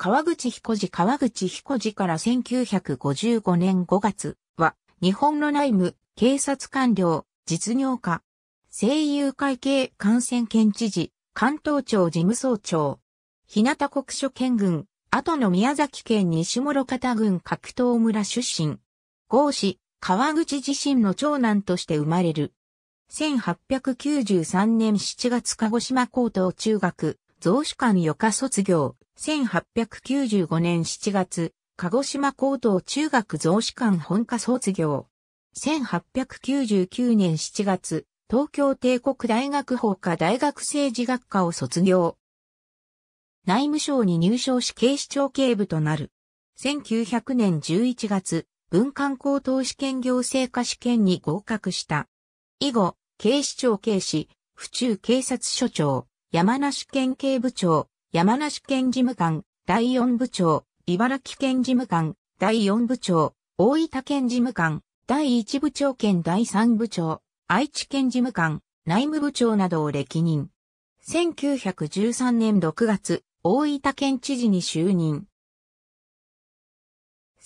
川口彦次川口彦次から1955年5月は、日本の内務、警察官僚、実業家、声優会計感染県知事、関東庁事務総長、日向国所県軍、後の宮崎県西諸方郡格闘村出身、郷氏、川口自身の長男として生まれる。1893年7月鹿児島高等中学、増主官余暇卒業、1895年7月、鹿児島高等中学増主官本科卒業。1899年7月、東京帝国大学法科大学政治学科を卒業。内務省に入省し警視庁警部となる。1900年11月、文官高等試験行政科試験に合格した。以後、警視庁警視、府中警察署長、山梨県警部長、山梨県事務官、第四部長、茨城県事務官、第四部長、大分県事務官、第一部長兼第三部長、愛知県事務官、内務部長などを歴任。1913年6月、大分県知事に就任。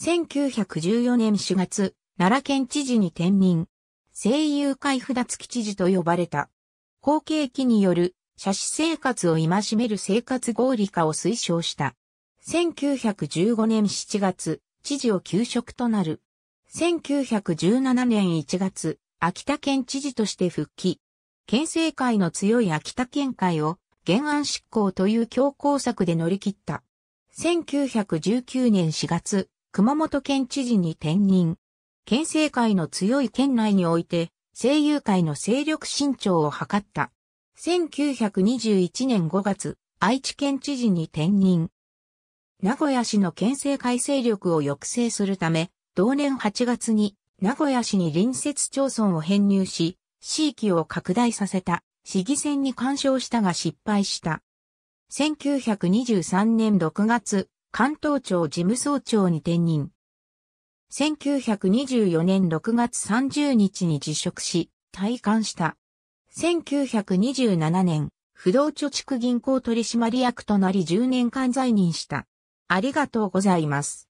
1914年4月、奈良県知事に転任。声優会札付基知事と呼ばれた。後継期による写真生活を戒める生活合理化を推奨した。1915年7月、知事を休職となる。1917年1月、秋田県知事として復帰。県政界の強い秋田県会を原案執行という強行策で乗り切った。1919年4月、熊本県知事に転任。県政界の強い県内において、声優界の勢力伸長を図った。1921年5月、愛知県知事に転任。名古屋市の県政改正力を抑制するため、同年8月に名古屋市に隣接町村を編入し、地域を拡大させた、市議選に干渉したが失敗した。1923年6月、関東庁事務総長に転任。1924年6月30日に辞職し、退官した。1927年、不動貯蓄銀行取締役となり10年間在任した。ありがとうございます。